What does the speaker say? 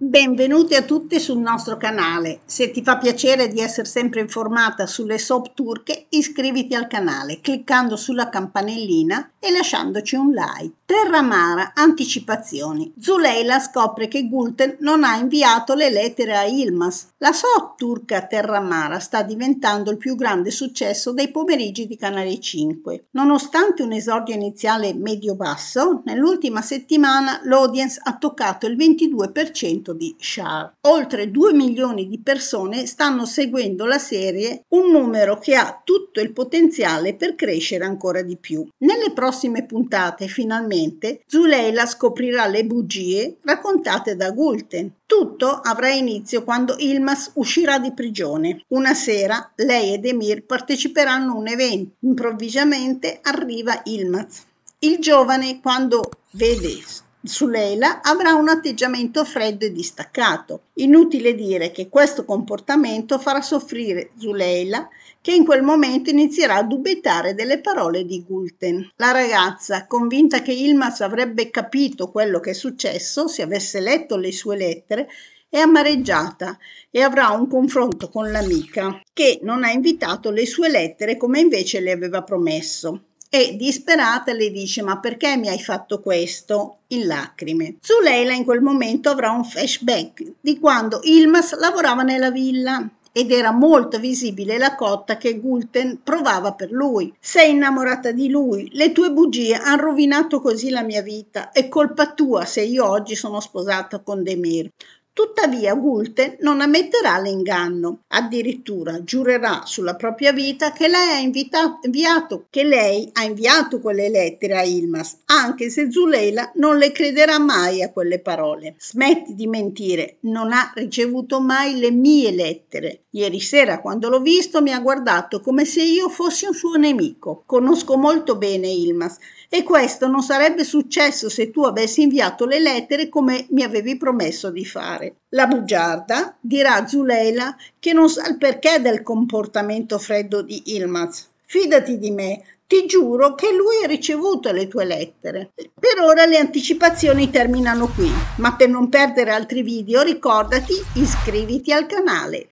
Benvenuti a tutti sul nostro canale. Se ti fa piacere di essere sempre informata sulle soap turche, iscriviti al canale cliccando sulla campanellina e lasciandoci un like. Terra Mara, anticipazioni. Zuleila scopre che Gulten non ha inviato le lettere a Ilmas. La soap turca Terra Mara sta diventando il più grande successo dei pomeriggi di Canale 5. Nonostante un esordio iniziale medio-basso, nell'ultima settimana l'audience ha toccato il 22% appunto di Shah. Oltre 2 milioni di persone stanno seguendo la serie, un numero che ha tutto il potenziale per crescere ancora di più. Nelle prossime puntate, finalmente, Zuleila scoprirà le bugie raccontate da Gulten. Tutto avrà inizio quando Ilmas uscirà di prigione. Una sera lei ed Emir parteciperanno a un evento. Improvvisamente arriva Ilmas. Il giovane, quando vede su Leila avrà un atteggiamento freddo e distaccato. Inutile dire che questo comportamento farà soffrire Zuleila, che in quel momento inizierà a dubitare delle parole di Gulten. La ragazza, convinta che Ilmas avrebbe capito quello che è successo se avesse letto le sue lettere, è amareggiata e avrà un confronto con l'amica che non ha invitato le sue lettere come invece le aveva promesso e disperata le dice ma perché mi hai fatto questo in lacrime. Zuleila in quel momento avrà un flashback di quando Ilmas lavorava nella villa ed era molto visibile la cotta che Gulten provava per lui. Sei innamorata di lui, le tue bugie hanno rovinato così la mia vita, è colpa tua se io oggi sono sposata con Demir. Tuttavia Gulte non ammetterà l'inganno, addirittura giurerà sulla propria vita che lei ha, invita- inviato, che lei ha inviato quelle lettere a Ilmas, anche se Zuleila non le crederà mai a quelle parole. Smetti di mentire, non ha ricevuto mai le mie lettere, Ieri sera, quando l'ho visto, mi ha guardato come se io fossi un suo nemico. Conosco molto bene Ilmas e questo non sarebbe successo se tu avessi inviato le lettere come mi avevi promesso di fare. La bugiarda dirà a Zuleila che non sa il perché del comportamento freddo di Ilmas. Fidati di me, ti giuro che lui ha ricevuto le tue lettere. Per ora le anticipazioni terminano qui, ma per non perdere altri video ricordati iscriviti al canale